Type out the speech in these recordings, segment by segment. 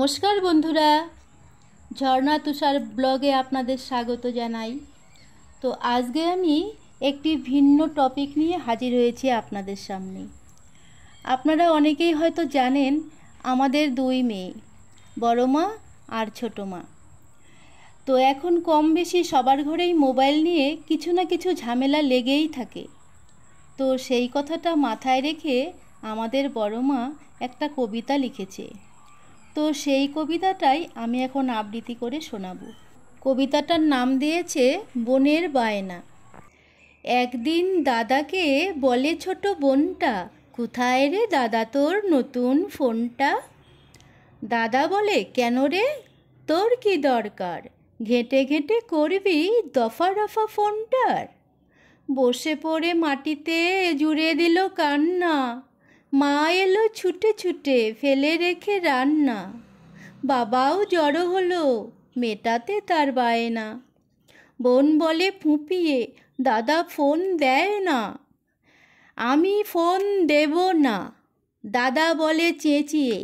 নমস্কার বন্ধুরা ঝর্ণা তুষার ব্লগে আপনাদের স্বাগত জানাই তো আজকে আমি একটি ভিন্ন টপিক নিয়ে হাজির হয়েছি আপনাদের সামনে আপনারা অনেকেই হয়তো জানেন আমাদের দুই মেয়ে বড় মা আর ছোটো মা তো এখন কম বেশি সবার ঘরেই মোবাইল নিয়ে কিছু না কিছু ঝামেলা লেগেই থাকে তো সেই কথাটা মাথায় রেখে আমাদের বড় মা একটা কবিতা লিখেছে তো সেই কবিতাটাই আমি এখন আবৃত্তি করে শোনাব কবিতাটার নাম দিয়েছে বনের বায়না একদিন দাদাকে বলে ছোট বোনটা কোথায় রে দাদা তোর নতুন ফোনটা দাদা বলে কেন রে তোর কি দরকার ঘেঁটে ঘেঁটে করবি দফা রফা ফোনটার বসে পড়ে মাটিতে জুড়ে দিল কান্না মা এলো ছুটে ছুটে ফেলে রেখে রান্না বাবাও জড়ো হলো মেটাতে তার বায়না বোন বলে ফুঁপিয়ে দাদা ফোন দেয় না আমি ফোন দেব না দাদা বলে চেঁচিয়ে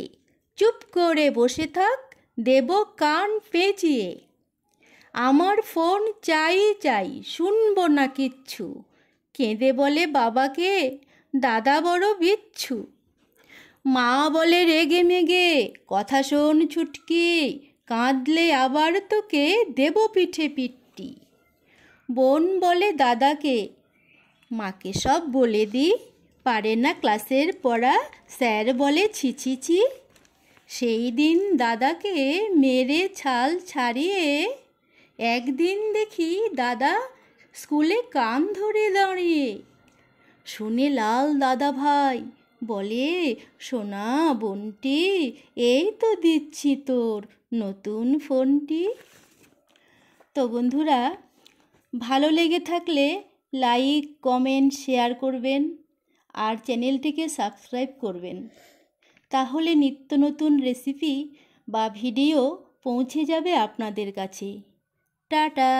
চুপ করে বসে থাক দেব কান পেঁচিয়ে আমার ফোন চাই চাই শুনবো না কিচ্ছু কেঁদে বলে বাবাকে দাদা বড় বিচ্ছু মা বলে রেগে মেগে কথা শোন ছুটকি কাঁদলে আবার তোকে দেব পিঠে পিটটি বোন বলে দাদাকে মাকে সব বলে দি পারে না ক্লাসের পড়া স্যার বলে ছিছিছি সেই দিন দাদাকে মেরে ছাল ছাড়িয়ে একদিন দেখি দাদা স্কুলে কান ধরে দাঁড়িয়ে শুনে লাল দাদা ভাই বলে সোনা বোনটি এই তো দিচ্ছি তোর নতুন ফোনটি তো বন্ধুরা ভালো লেগে থাকলে লাইক কমেন্ট শেয়ার করবেন আর চ্যানেলটিকে সাবস্ক্রাইব করবেন তাহলে নিত্য নতুন রেসিপি বা ভিডিও পৌঁছে যাবে আপনাদের কাছে টাটা